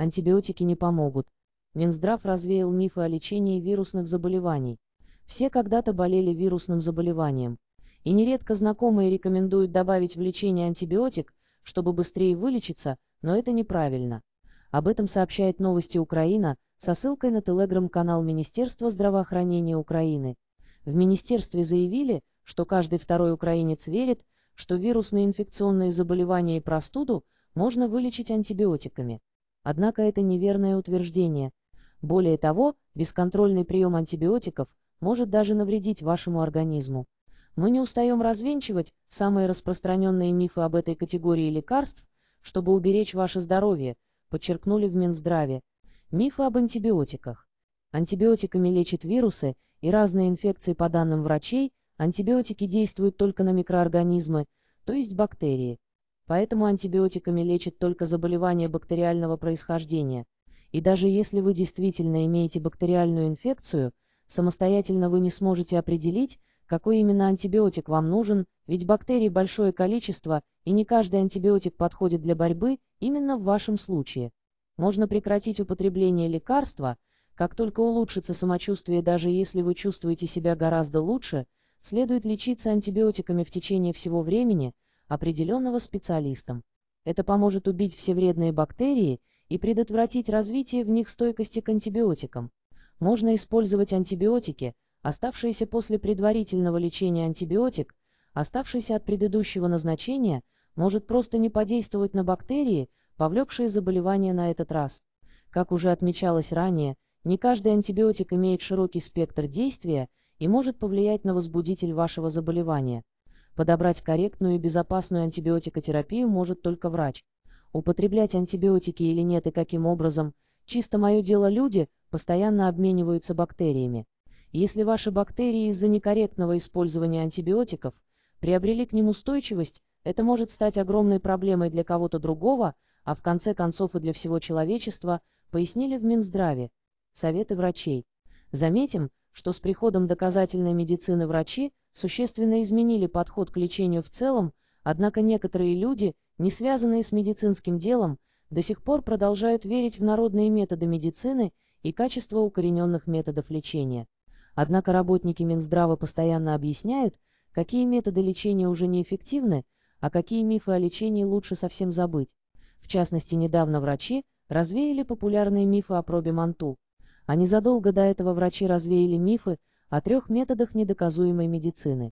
Антибиотики не помогут. Минздрав развеял мифы о лечении вирусных заболеваний. Все когда-то болели вирусным заболеванием. И нередко знакомые рекомендуют добавить в лечение антибиотик, чтобы быстрее вылечиться, но это неправильно. Об этом сообщает новости Украина со ссылкой на телеграм-канал Министерства здравоохранения Украины. В министерстве заявили, что каждый второй украинец верит, что вирусные инфекционные заболевания и простуду можно вылечить антибиотиками. Однако это неверное утверждение. Более того, бесконтрольный прием антибиотиков может даже навредить вашему организму. Мы не устаем развенчивать самые распространенные мифы об этой категории лекарств, чтобы уберечь ваше здоровье, подчеркнули в Минздраве. Мифы об антибиотиках. Антибиотиками лечат вирусы и разные инфекции по данным врачей, антибиотики действуют только на микроорганизмы, то есть бактерии. Поэтому антибиотиками лечат только заболевания бактериального происхождения. И даже если вы действительно имеете бактериальную инфекцию, самостоятельно вы не сможете определить, какой именно антибиотик вам нужен, ведь бактерий большое количество, и не каждый антибиотик подходит для борьбы именно в вашем случае. Можно прекратить употребление лекарства, как только улучшится самочувствие, даже если вы чувствуете себя гораздо лучше, следует лечиться антибиотиками в течение всего времени – определенного специалистом. Это поможет убить все вредные бактерии и предотвратить развитие в них стойкости к антибиотикам. Можно использовать антибиотики, оставшиеся после предварительного лечения антибиотик, оставшийся от предыдущего назначения, может просто не подействовать на бактерии, повлекшие заболевание на этот раз. Как уже отмечалось ранее, не каждый антибиотик имеет широкий спектр действия и может повлиять на возбудитель вашего заболевания. Подобрать корректную и безопасную антибиотикотерапию может только врач. Употреблять антибиотики или нет и каким образом – чисто мое дело люди постоянно обмениваются бактериями. Если ваши бактерии из-за некорректного использования антибиотиков приобрели к ним устойчивость, это может стать огромной проблемой для кого-то другого, а в конце концов и для всего человечества, пояснили в Минздраве. Советы врачей. Заметим, что с приходом доказательной медицины врачи существенно изменили подход к лечению в целом, однако некоторые люди, не связанные с медицинским делом, до сих пор продолжают верить в народные методы медицины и качество укорененных методов лечения. Однако работники Минздрава постоянно объясняют, какие методы лечения уже неэффективны, а какие мифы о лечении лучше совсем забыть. В частности, недавно врачи развеяли популярные мифы о пробе Манту, а незадолго до этого врачи развеяли мифы о трех методах недоказуемой медицины